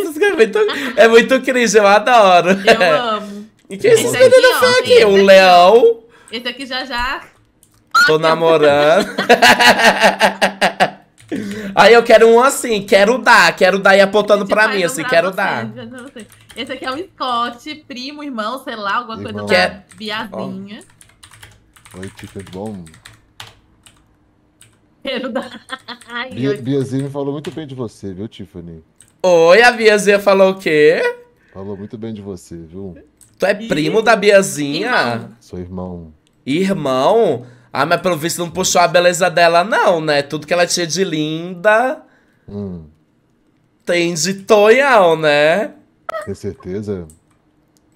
essas é, é muito cringe, eu adoro. Eu é. amo. E quem é esse meninos aqui? Um leão. Esse aqui já já. Tô namorando. Aí eu quero um assim, quero dar, quero dar e apontando pra mim, assim, quero você, dar. Esse aqui é o Scott, primo, irmão, sei lá, alguma irmão. coisa da Quer... viazinha. Oh. Oi, Tito, é bom? Quero dar. Ai, me Biazinha falou muito bem de você, viu, Tiffany? Oi, a Biazinha falou o quê? Falou muito bem de você, viu? Tu é primo da Biazinha? Sou irmão. Irmão? Ah, mas pelo visto não puxou a beleza dela, não, né? Tudo que ela tinha de linda. Hum. Tem de toião, né? Tem certeza?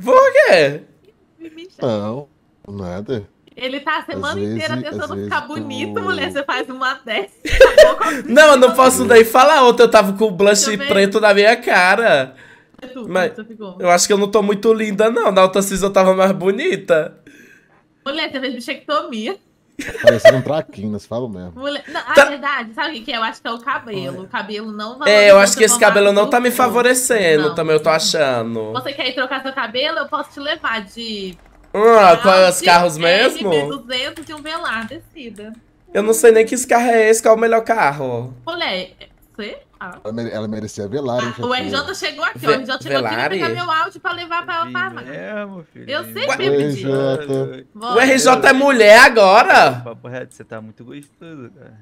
Por quê? Não, nada. Ele tá a semana inteira tentando ficar bonito, mulher. Você faz uma dessa. não, eu não posso nem falar outra. Eu tava com o blush preto na minha cara. É Mas eu acho que eu não tô muito linda, não. Na outra cis eu tava mais bonita. Mulher, você fez bichectomia. Parecendo um traquinas, falo mesmo. Mulher... Não, ah, tá... A verdade, sabe o que é? Eu acho que é o cabelo. O cabelo não valoriza. É, eu acho que esse cabelo não tá me favorecendo não. também, eu tô achando. Você quer ir trocar seu cabelo? Eu posso te levar de ah, qual é os carros é mesmo? B200 e um Velar, descida. Eu não sei nem que esse carro é esse, qual é o melhor carro. Olha, você? Ah. Ela, merecia velar, hein, ah, O RJ chegou aqui, Ve o RJ chegou Velari? aqui pra pegar meu áudio pra levar pra ela pra filho. Eu sempre pedi. O RJ é mulher agora? Papo reto, você tá muito gostoso, cara.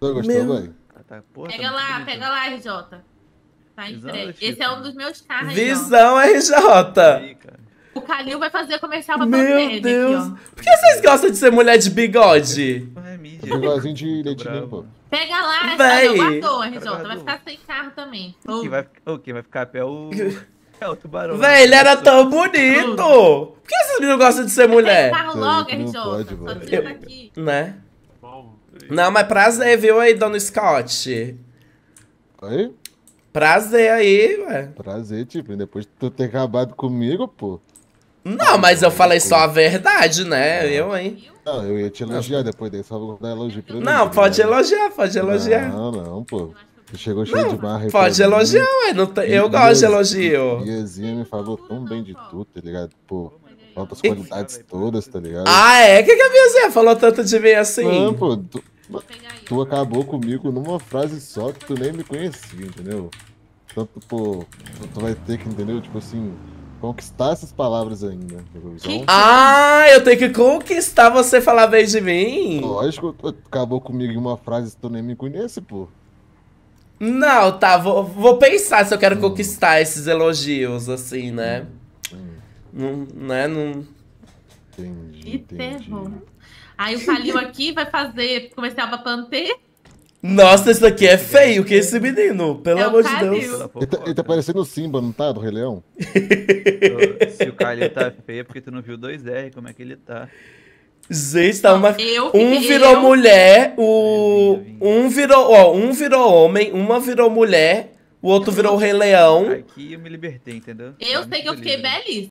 Você gostou, velho? Tá, porra, tá pega tá lá, bonito. pega lá, RJ. Tá entregue. É esse é um dos meus carros, Visão, RJ. O Calil vai fazer comercial pra Meu dele, Deus. Aqui, Por que vocês gostam de ser mulher de bigode? É é mídia. Bigodezinho de leite pô. Pega lá, é Véi. guardou, RJ. Vai ficar sem carro também. O que vai, o que vai ficar é o... É o tubarão. Véi, ele era tão bonito. Por que vocês não gostam de ser mulher? Pega carro logo, RJ. Só tira daqui. Né? Não, mas prazer, viu aí, dono Scott? Oi? Prazer aí, ué. Prazer, tipo, depois de tu ter acabado comigo, pô. Não, mas eu falei só a verdade, né? Eu, hein? Não, eu ia te elogiar depois daí, só vou dar elogio pra ele. Não, pode né? elogiar, pode elogiar. Não, não, pô. Você chegou cheio não, de barra e Pode elogiar, ué. Não eu gosto de elogio. Iezinha me falou tão bem de tudo, tá ligado? Pô, falta as qualidades e... todas, tá ligado? Ah, é? O que, que a Biazinha falou tanto de mim assim? Não, pô. Tu, tu acabou comigo numa frase só que tu nem me conhecia, entendeu? Tanto, pô, tu vai ter que, entendeu? Tipo assim, conquistar essas palavras ainda. Que... Ah, eu tenho que conquistar você falar bem de mim? Lógico, acabou comigo em uma frase, tu nem me conhece, pô. Não, tá, vou, vou pensar se eu quero hum. conquistar esses elogios, assim, né? Hum. Não, né, não... Entendi, que entendi. terror. Aí o Calil aqui vai fazer comercial pra Pantê. Nossa, isso daqui é, é feio, que esse menino, pelo é amor de Deus. Ele tá, ele tá, parecendo o Simba, não tá? Do Rei Leão? Se o Kalil tá feio é porque tu não viu dois 2R, como é que ele tá? Gente, tá uma. Eu, um virou eu... mulher, o. um virou. Ó, um virou homem, uma virou mulher, o outro virou o Rei Leão. Aqui eu me libertei, entendeu? Eu tá sei que eu fiquei belíssima.